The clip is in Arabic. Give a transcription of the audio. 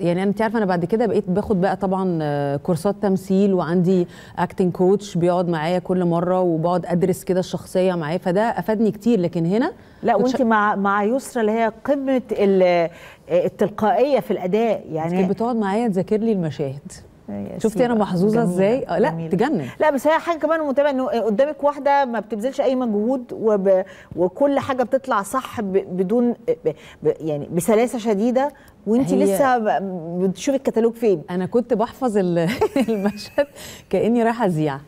يعني انت عارفه انا بعد كده بقيت باخد بقى طبعا آه، كورسات تمثيل وعندي اكتنج كوتش بيقعد معايا كل مره وبقعد ادرس كده الشخصيه معاه فده افادني كتير لكن هنا لا وانت مع مع يسرا اللي هي قمه آه، التلقائيه في الاداء يعني كانت بتقعد معايا تذاكر لي المشاهد شفتي انا محظوظه ازاي اه لا تجنن لا بس هي حاجه كمان متابعه انه قدامك واحده ما بتبذلش اي مجهود وب... وكل حاجه بتطلع صح ب... بدون ب... ب... يعني بسلاسه شديده وانت هي... لسه بتشوفي الكتالوج فين انا كنت بحفظ المشهد كاني رايحه اذيع